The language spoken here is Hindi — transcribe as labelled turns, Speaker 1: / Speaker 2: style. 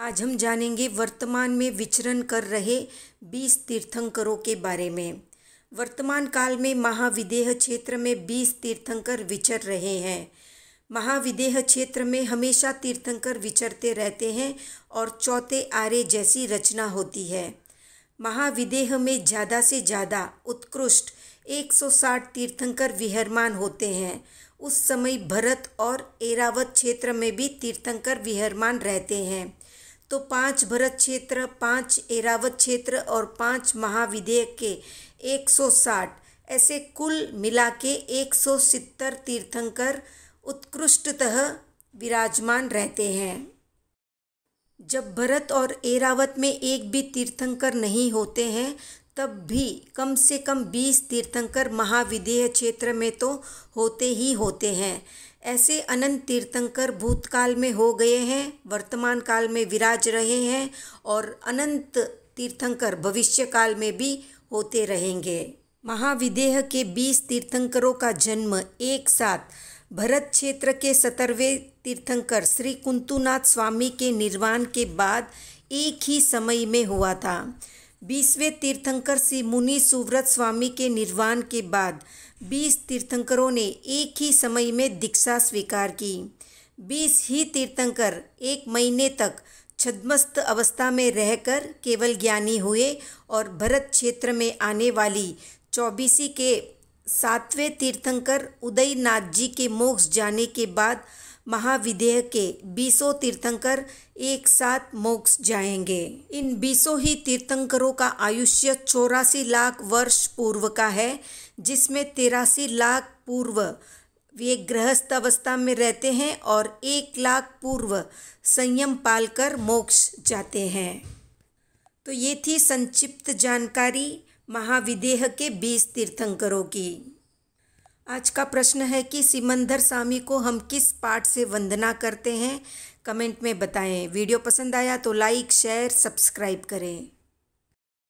Speaker 1: आज हम जानेंगे वर्तमान में विचरण कर रहे बीस तीर्थंकरों के बारे में वर्तमान काल में महाविदेह क्षेत्र में बीस तीर्थंकर विचर रहे हैं महाविदेह क्षेत्र में हमेशा तीर्थंकर विचरते रहते हैं और चौथे आर्य जैसी रचना होती है महाविदेह में ज़्यादा से ज़्यादा उत्कृष्ट 160 तीर्थंकर विहरमान होते हैं उस समय भरत और एरावत क्षेत्र में भी तीर्थंकर विहरमान रहते हैं तो पांच भरत क्षेत्र पांच एरावत क्षेत्र और पांच महाविधेयक के 160 ऐसे कुल मिला के एक तीर्थंकर उत्कृष्टतः विराजमान रहते हैं जब भरत और एरावत में एक भी तीर्थंकर नहीं होते हैं तब भी कम से कम बीस तीर्थंकर महाविधेय क्षेत्र में तो होते ही होते हैं ऐसे अनंत तीर्थंकर भूतकाल में हो गए हैं वर्तमान काल में विराज रहे हैं और अनंत तीर्थंकर भविष्य काल में भी होते रहेंगे महाविदेह के बीस तीर्थंकरों का जन्म एक साथ भरत क्षेत्र के सत्रहवें तीर्थंकर श्री कुंतुनाथ स्वामी के निर्वाण के बाद एक ही समय में हुआ था बीसवें तीर्थंकर श्री मुनि सुव्रत स्वामी के निर्वाण के बाद बीस तीर्थंकरों ने एक ही समय में दीक्षा स्वीकार की बीस ही तीर्थंकर एक महीने तक छदमस्त अवस्था में रहकर केवल ज्ञानी हुए और भरत क्षेत्र में आने वाली चौबीसी के सातवें तीर्थंकर उदयनाथ जी के मोक्ष जाने के बाद महाविदेह के बीसों तीर्थंकर एक साथ मोक्ष जाएंगे इन बीसों ही तीर्थंकरों का आयुष्य चौरासी लाख वर्ष पूर्व का है जिसमें तिरासी लाख पूर्व वे गृहस्थ अवस्था में रहते हैं और एक लाख पूर्व संयम पालकर मोक्ष जाते हैं तो ये थी संक्षिप्त जानकारी महाविदेह के बीस तीर्थंकरों की आज का प्रश्न है कि सिमंदर स्वामी को हम किस पाठ से वंदना करते हैं कमेंट में बताएं वीडियो पसंद आया तो लाइक शेयर सब्सक्राइब करें